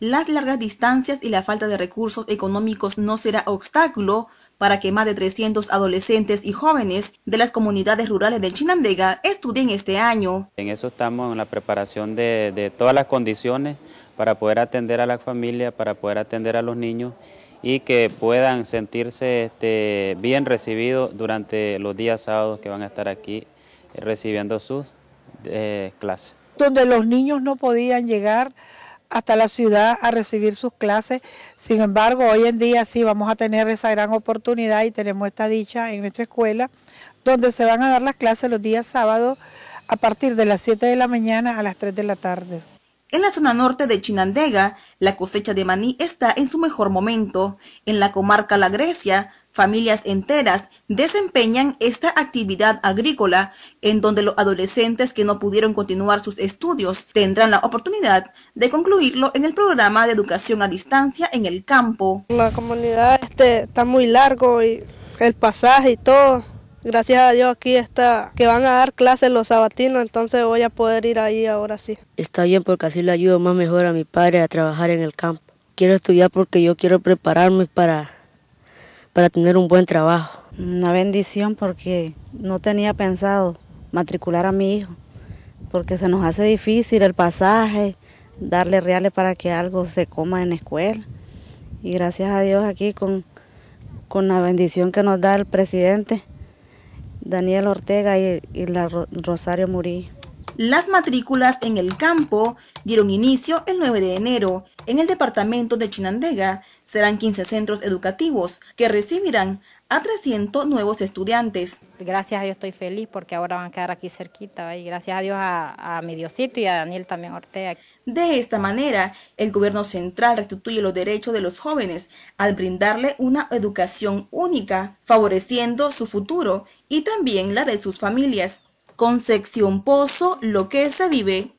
Las largas distancias y la falta de recursos económicos no será obstáculo para que más de 300 adolescentes y jóvenes de las comunidades rurales de Chinandega estudien este año. En eso estamos, en la preparación de, todas las condiciones para poder atender a la familia, para poder atender a los niños y que puedan sentirse este, bien recibidos durante los días sábados que van a estar aquí recibiendo sus eh, clases. Donde los niños no podían llegar hasta la ciudad a recibir sus clases. Sin embargo, hoy en día sí vamos a tener esa gran oportunidad y tenemos esta dicha en nuestra escuela, donde se van a dar las clases los días sábados a partir de las 7 de la mañana a las 3 de la tarde. En la zona norte de Chinandega, la cosecha de maní está en su mejor momento. En la comarca La Grecia, Familias enteras desempeñan esta actividad agrícola en donde los adolescentes que no pudieron continuar sus estudios tendrán la oportunidad de concluirlo en el programa de educación a distancia en el campo. La comunidad este, está muy largo y el pasaje y todo. Gracias a Dios aquí está, que van a dar clases los sabatinos, entonces voy a poder ir ahí ahora sí. Está bien porque así le ayudo más mejor a mi padre a trabajar en el campo. Quiero estudiar porque yo quiero prepararme para para tener un buen trabajo. Una bendición porque no tenía pensado matricular a mi hijo, porque se nos hace difícil el pasaje, darle reales para que algo se coma en la escuela. Y gracias a Dios aquí con, con la bendición que nos da el presidente Daniel Ortega y, la Rosario Murillo. Las matrículas en el campo dieron inicio el 9 de enero en el departamento de Chinandega serán 15 centros educativos que recibirán a 300 nuevos estudiantes. Gracias a Dios estoy feliz porque ahora van a quedar aquí cerquita y gracias a Dios a, mi Diosito y a Daniel también Ortega. De esta manera, el gobierno central restituye los derechos de los jóvenes al brindarle una educación única, favoreciendo su futuro y también la de sus familias. Concepción Pozo, lo que se vive